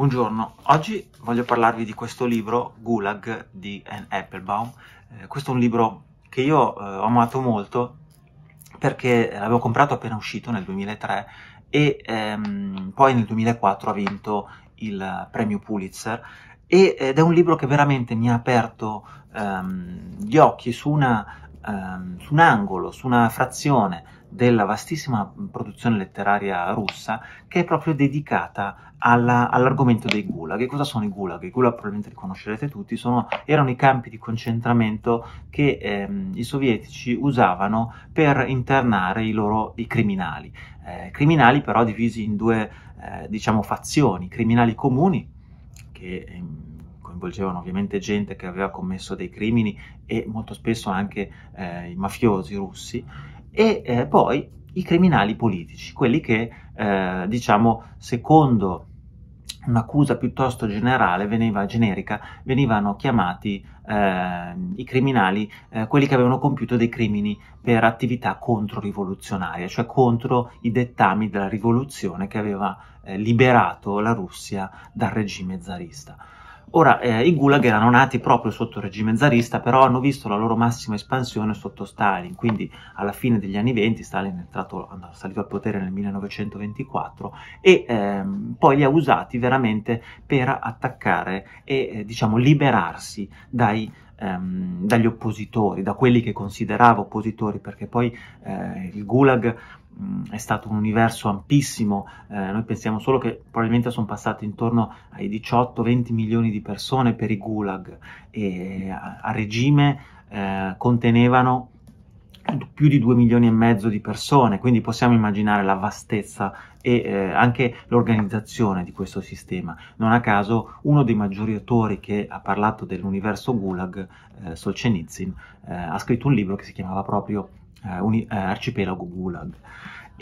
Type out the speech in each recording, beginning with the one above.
Buongiorno, oggi voglio parlarvi di questo libro Gulag di Anne Applebaum. Eh, questo è un libro che io eh, ho amato molto perché l'avevo comprato appena uscito nel 2003 e ehm, poi nel 2004 ha vinto il premio Pulitzer e, ed è un libro che veramente mi ha aperto ehm, gli occhi su, una, ehm, su un angolo, su una frazione della vastissima produzione letteraria russa che è proprio dedicata alla, all'argomento dei gulag. Che cosa sono i gulag? I gulag probabilmente li conoscerete tutti, sono, erano i campi di concentramento che ehm, i sovietici usavano per internare i loro i criminali. Eh, criminali però divisi in due eh, diciamo, fazioni, criminali comuni che... Ehm, coinvolgevano ovviamente gente che aveva commesso dei crimini e molto spesso anche eh, i mafiosi russi e eh, poi i criminali politici, quelli che, eh, diciamo, secondo un'accusa piuttosto generale, veniva generica, venivano chiamati eh, i criminali, eh, quelli che avevano compiuto dei crimini per attività controrivoluzionaria, cioè contro i dettami della rivoluzione che aveva eh, liberato la Russia dal regime zarista. Ora, eh, i gulag erano nati proprio sotto il regime zarista, però hanno visto la loro massima espansione sotto Stalin, quindi alla fine degli anni 20 Stalin è, entrato, è salito al potere nel 1924 e ehm, poi li ha usati veramente per attaccare e eh, diciamo liberarsi dai ehm, dagli oppositori, da quelli che considerava oppositori, perché poi eh, il Gulag mh, è stato un universo ampissimo, eh, noi pensiamo solo che probabilmente sono passati intorno ai 18-20 milioni di persone per i Gulag e a, a regime eh, contenevano più di 2 milioni e mezzo di persone, quindi possiamo immaginare la vastezza e eh, anche l'organizzazione di questo sistema. Non a caso uno dei maggiori autori che ha parlato dell'universo Gulag, eh, Solzhenitsyn, eh, ha scritto un libro che si chiamava proprio eh, un, eh, Arcipelago Gulag.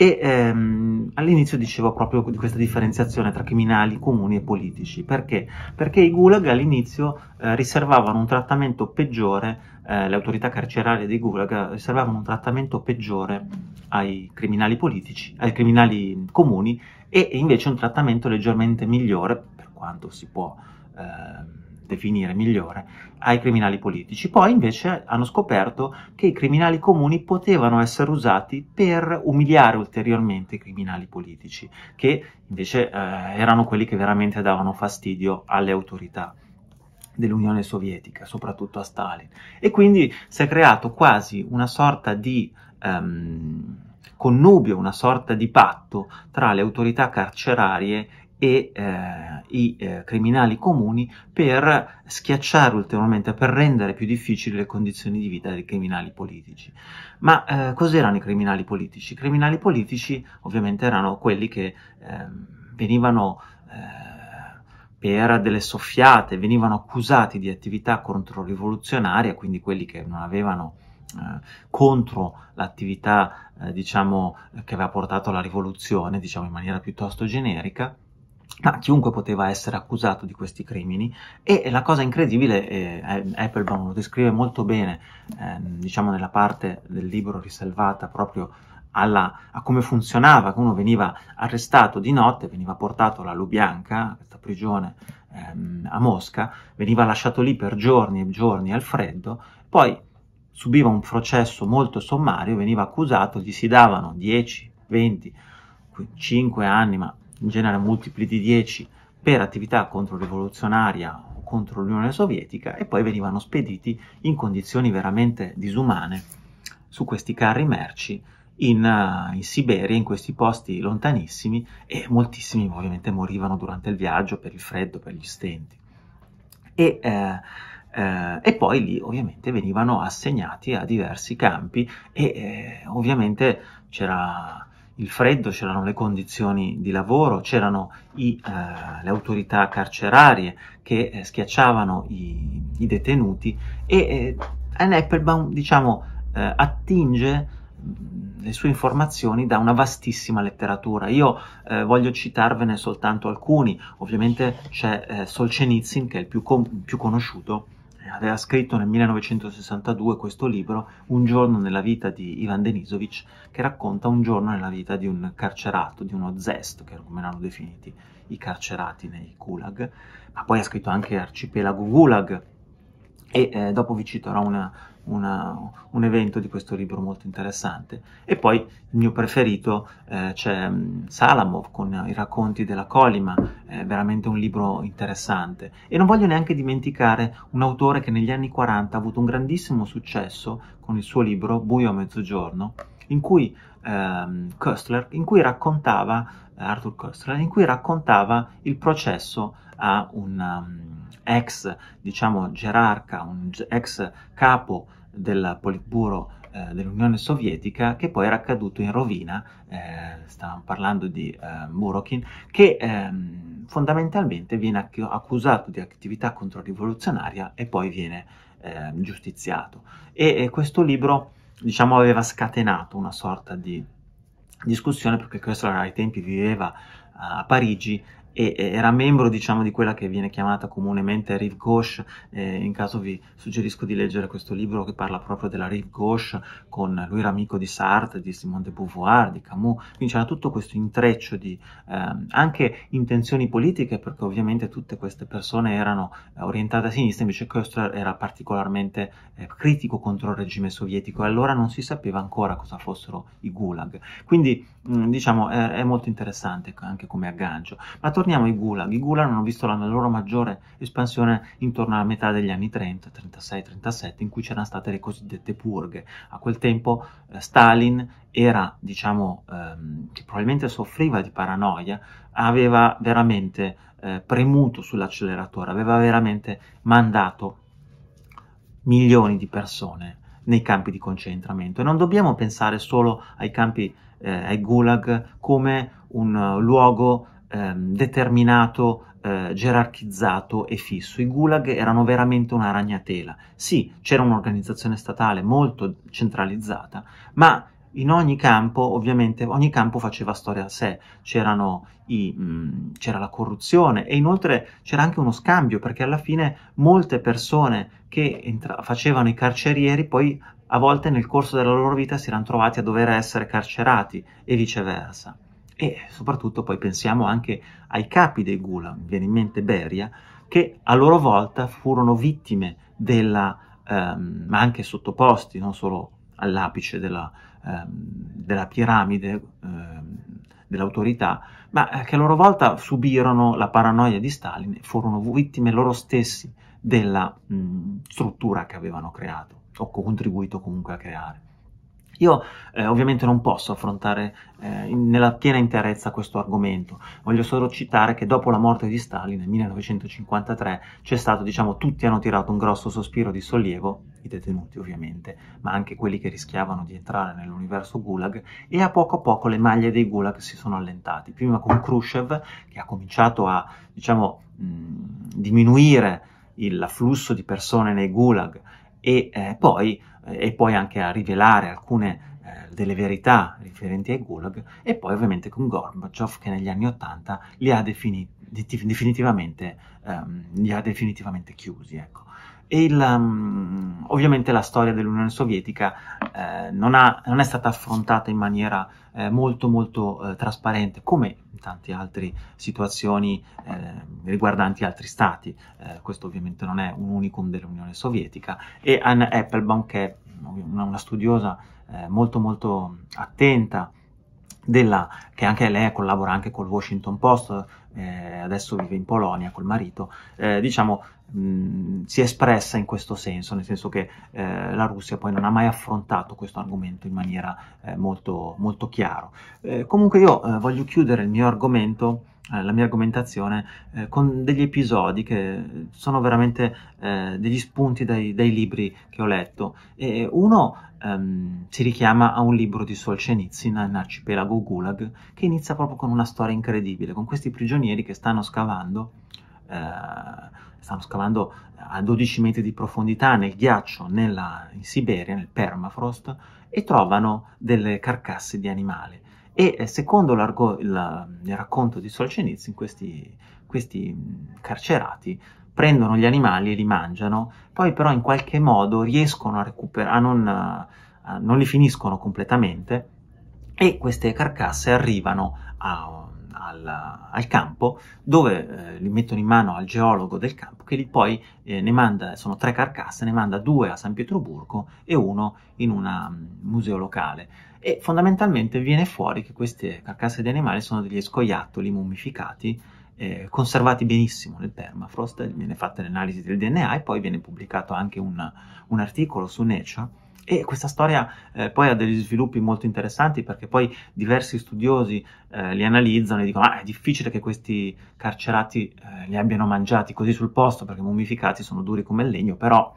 E ehm, all'inizio dicevo proprio di questa differenziazione tra criminali comuni e politici. Perché? Perché i gulag all'inizio eh, riservavano un trattamento peggiore, eh, le autorità carcerarie dei gulag riservavano un trattamento peggiore ai criminali politici, ai criminali comuni e invece un trattamento leggermente migliore, per quanto si può... Eh, definire migliore, ai criminali politici. Poi invece hanno scoperto che i criminali comuni potevano essere usati per umiliare ulteriormente i criminali politici, che invece eh, erano quelli che veramente davano fastidio alle autorità dell'Unione Sovietica, soprattutto a Stalin. E quindi si è creato quasi una sorta di... Um, connubio, una sorta di patto tra le autorità carcerarie e eh, i eh, criminali comuni per schiacciare ulteriormente, per rendere più difficili le condizioni di vita dei criminali politici. Ma eh, cos'erano i criminali politici? I criminali politici ovviamente erano quelli che ehm, venivano eh, per delle soffiate, venivano accusati di attività controrivoluzionaria, quindi quelli che non avevano eh, contro l'attività eh, diciamo, che aveva portato alla rivoluzione, diciamo in maniera piuttosto generica, ma ah, chiunque poteva essere accusato di questi crimini e la cosa incredibile, eh, Applebaum lo descrive molto bene, eh, diciamo nella parte del libro riservata proprio alla, a come funzionava, uno veniva arrestato di notte, veniva portato alla Lubianca, questa prigione ehm, a Mosca, veniva lasciato lì per giorni e giorni al freddo, poi subiva un processo molto sommario, veniva accusato, gli si davano 10, 20, 5 anni, ma in genere multipli di 10, per attività controrivoluzionaria o contro l'Unione Sovietica e poi venivano spediti in condizioni veramente disumane su questi carri merci in, eh, in, Siberia, in questi posti lontanissimi e moltissimi ovviamente morivano durante il viaggio per il freddo, per gli stenti. E, eh, eh, e poi lì ovviamente venivano assegnati a diversi campi e eh, ovviamente c'era il freddo, c'erano le condizioni di lavoro, c'erano i, eh, le autorità carcerarie che eh, schiacciavano i, i, detenuti e eh, Applebaum diciamo, eh, attinge le sue informazioni da una vastissima letteratura. Io eh, voglio citarvene soltanto alcuni, ovviamente c'è eh, Solzhenitsyn che è il più, con più conosciuto cioè, aveva scritto nel 1962 questo libro Un giorno nella vita di Ivan Denisovic che racconta un giorno nella vita di un carcerato, di uno zest, che come erano definiti i carcerati nei gulag, ma poi ha scritto anche Arcipelago Gulag e eh, dopo vi citerò una una, un evento di questo libro molto interessante. E poi il mio preferito eh, c'è mm, Salamov con i racconti della Colima, è veramente un libro interessante. E non voglio neanche dimenticare un autore che negli anni 40 ha avuto un grandissimo successo con il suo libro Buio a mezzogiorno, in cui ehm, Köstler, in cui raccontava, eh, Arthur Köstler, in cui raccontava il processo a un... Um, ex diciamo, gerarca, un ex capo del Politburo eh, dell'Unione Sovietica che poi era caduto in rovina, eh, stavamo parlando di eh, Murokin, che ehm, fondamentalmente viene accusato di attività controrivoluzionaria e poi viene eh, giustiziato. E, e questo libro diciamo, aveva scatenato una sorta di discussione perché Kessler ai tempi viveva eh, a Parigi e era membro diciamo, di quella che viene chiamata comunemente Rive Gauche, eh, in caso vi suggerisco di leggere questo libro che parla proprio della Rive Gauche, con lui era amico di Sartre, di Simone de Beauvoir, di Camus, quindi c'era tutto questo intreccio di eh, anche intenzioni politiche, perché ovviamente tutte queste persone erano eh, orientate a sinistra, invece Köstler era particolarmente eh, critico contro il regime sovietico e allora non si sapeva ancora cosa fossero i gulag. Quindi mh, diciamo è, è, molto interessante anche come aggancio. Ma torniamo Torniamo ai Gulag. I Gulag hanno visto la loro maggiore espansione intorno alla metà degli anni 30, 36, 37, in cui c'erano state le cosiddette purghe. A quel tempo eh, Stalin era, diciamo, ehm, che probabilmente soffriva di paranoia, aveva veramente eh, premuto sull'acceleratore, aveva veramente mandato milioni di persone nei campi di concentramento. E non dobbiamo pensare solo ai campi, eh, ai gulag, come un uh, luogo ehm, determinato, eh, gerarchizzato e fisso. I gulag erano veramente una ragnatela. Sì, c'era un'organizzazione statale molto centralizzata, ma in ogni campo, ovviamente, ogni campo faceva storia a sé, i, mh, mm, c'era la corruzione e inoltre c'era anche uno scambio, perché alla fine molte persone che entra- facevano i carcerieri poi a volte nel corso della loro vita si erano trovati a dover essere carcerati e viceversa e soprattutto poi pensiamo anche ai capi dei Gulag, mi viene in mente Beria, che a loro volta furono vittime della, ehm, ma anche sottoposti non solo all'apice della, ehm, della piramide ehm, dell'autorità, ma eh, che a loro volta subirono la paranoia di Stalin e furono vittime loro stessi della mh, struttura che avevano creato o contribuito comunque a creare. Io eh, ovviamente non posso affrontare eh, nella piena interezza questo argomento, voglio solo citare che dopo la morte di Stalin nel 1953 c'è stato, diciamo, tutti hanno tirato un grosso sospiro di sollievo, i detenuti ovviamente, ma anche quelli che rischiavano di entrare nell'universo Gulag e a poco a poco le maglie dei Gulag si sono allentate, prima con Khrushchev che ha cominciato a, diciamo, mh, mm, diminuire l'afflusso di persone nei Gulag e, eh, poi, eh, e poi anche a eh, rivelare alcune eh, delle verità riferenti ai gulag e poi ovviamente con Gorbachev che negli anni 80 li ha, defini- definitivamente, um, li ha definitivamente, chiusi. Ecco. Il, um, ovviamente la storia dell'Unione Sovietica eh, non, ha, non, è stata affrontata in maniera eh, molto molto eh, trasparente come tante altre situazioni eh, riguardanti altri stati. Eh, questo ovviamente non è un unicum dell'Unione Sovietica. E Anne Applebaum, che è una, studiosa eh, molto molto attenta, della, che anche lei collabora anche col Washington Post, eh, adesso vive in Polonia col marito, eh, diciamo mh, mm, si è espressa in questo senso, nel senso che eh, la Russia poi non ha mai affrontato questo argomento in maniera eh, molto, molto chiara. Eh, comunque io eh, voglio chiudere il mio argomento eh, la mia argomentazione eh, con degli episodi che sono veramente eh, degli spunti dai, dai, libri che ho letto. E uno ehm, si richiama a un libro di Solzhenitsyn, L'arcipelago Gulag, che inizia proprio con una storia incredibile, con questi prigionieri che stanno scavando eh, stanno scavando eh, a 12 metri di profondità nel ghiaccio nella, in Siberia, nel permafrost, e trovano delle carcasse di animali. E eh, secondo la, il racconto di Solzhenitsyn, questi, questi carcerati prendono gli animali e li mangiano, poi però in qualche modo riescono a recuperare, a non, non li finiscono completamente, e queste carcasse arrivano a alla, al campo dove eh, li mettono in mano al geologo del campo che li poi eh, ne manda, sono tre carcasse, ne manda due a San Pietroburgo e uno in un mm, museo locale e fondamentalmente viene fuori che queste carcasse di animali sono degli scoiattoli mummificati eh, conservati benissimo nel permafrost, viene fatta l'analisi del DNA e poi viene pubblicato anche un, un articolo su Nature e questa storia eh, poi ha degli sviluppi molto interessanti perché poi diversi studiosi eh, li analizzano e dicono ah, è difficile che questi carcerati eh, li abbiano mangiati così sul posto perché mummificati sono duri come il legno, però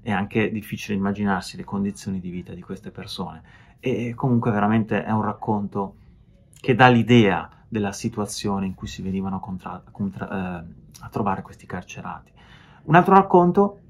è anche difficile immaginarsi le condizioni di vita di queste persone. E comunque veramente è un racconto che dà l'idea della situazione in cui si venivano contra- contra- eh, a trovare questi carcerati. Un altro racconto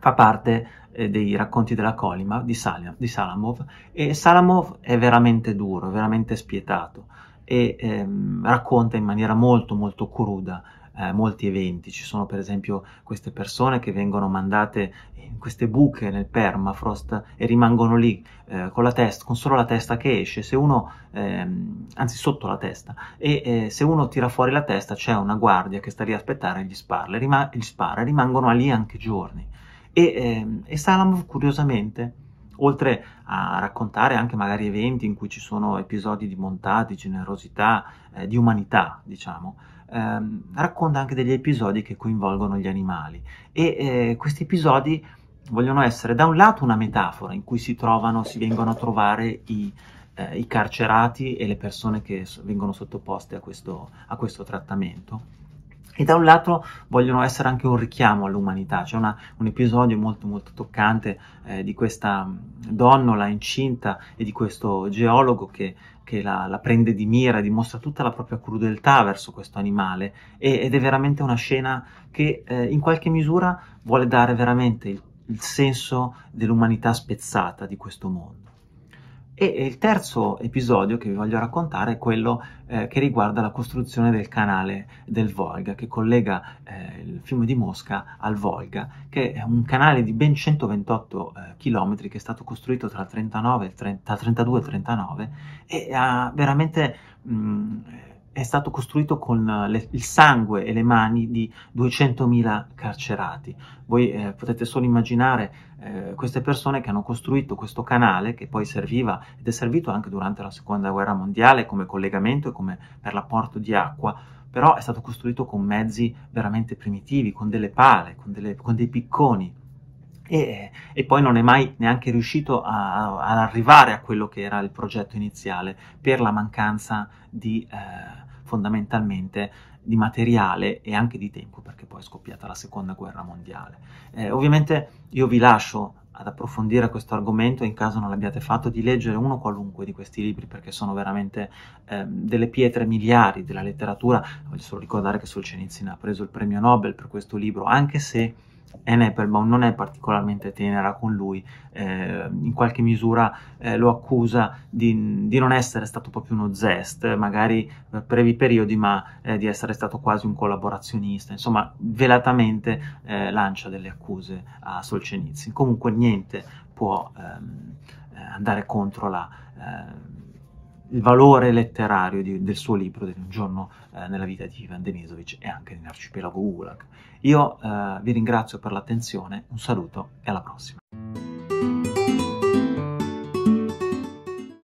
fa parte eh, dei racconti della Colima di, Salia, di, Salamov e Salamov è veramente duro, veramente spietato e ehm, racconta in maniera molto molto cruda eh, molti eventi, ci sono per esempio queste persone che vengono mandate in queste buche nel permafrost e rimangono lì eh, con, testa, con, solo la testa che esce, se uno, ehm, anzi sotto la testa, e eh, se uno tira fuori la testa c'è una guardia che sta lì a aspettare e gli, sparla, e gli spara, rimangono lì anche giorni. E, eh, e Salamov, curiosamente, oltre a raccontare anche magari eventi in cui ci sono episodi di bontà, di generosità, eh, di umanità, diciamo, ehm, racconta anche degli episodi che coinvolgono gli animali. E eh, questi episodi vogliono essere da un lato una metafora in cui si trovano, si vengono a trovare i, eh, i carcerati e le persone che vengono sottoposte a questo, a questo trattamento e da un lato vogliono essere anche un richiamo all'umanità, c'è una, un episodio molto molto toccante eh, di questa mm, donnola incinta e di questo geologo che, che la, la, prende di mira, dimostra tutta la propria crudeltà verso questo animale e, ed è veramente una scena che eh, in qualche misura vuole dare veramente il, il senso dell'umanità spezzata di questo mondo. E il terzo episodio che vi voglio raccontare è quello eh, che riguarda la costruzione del canale del Volga, che collega eh, il fiume di Mosca al Volga, che è un canale di ben 128 eh, km che è stato costruito tra, 39, 32 e 39 e ha veramente... Mh, è stato costruito con eh, le, il sangue e le mani di 200.000 carcerati. Voi eh, potete solo immaginare eh, queste persone che hanno costruito questo canale che poi serviva ed è servito anche durante la seconda guerra mondiale come collegamento e come per l'apporto di acqua, però è stato costruito con mezzi veramente primitivi, con delle pale, con, delle, con dei picconi. E, e, poi non è mai neanche riuscito ad arrivare a quello che era il progetto iniziale per la mancanza di, eh, fondamentalmente di materiale e anche di tempo, perché poi è scoppiata la seconda guerra mondiale. Eh, ovviamente io vi lascio ad approfondire questo argomento in caso non l'abbiate fatto, di leggere uno qualunque di questi libri perché sono veramente eh, delle pietre miliari della letteratura. Voglio solo ricordare che Solzhenitsyn ha preso il premio Nobel per questo libro, anche se Anne Applebaum non è particolarmente tenera con lui, eh, in qualche misura eh, lo accusa di, di, non essere stato proprio uno zest, magari per eh, brevi periodi, ma eh, di essere stato quasi un collaborazionista. Insomma, velatamente eh, lancia delle accuse a Solzhenitsyn. Comunque niente può ehm, andare contro la ehm, il valore letterario di, del suo libro, di un giorno eh, nella vita di Ivan Denisovic e anche Arcipelago Gulag. Io eh, vi ringrazio per l'attenzione, un saluto e alla prossima.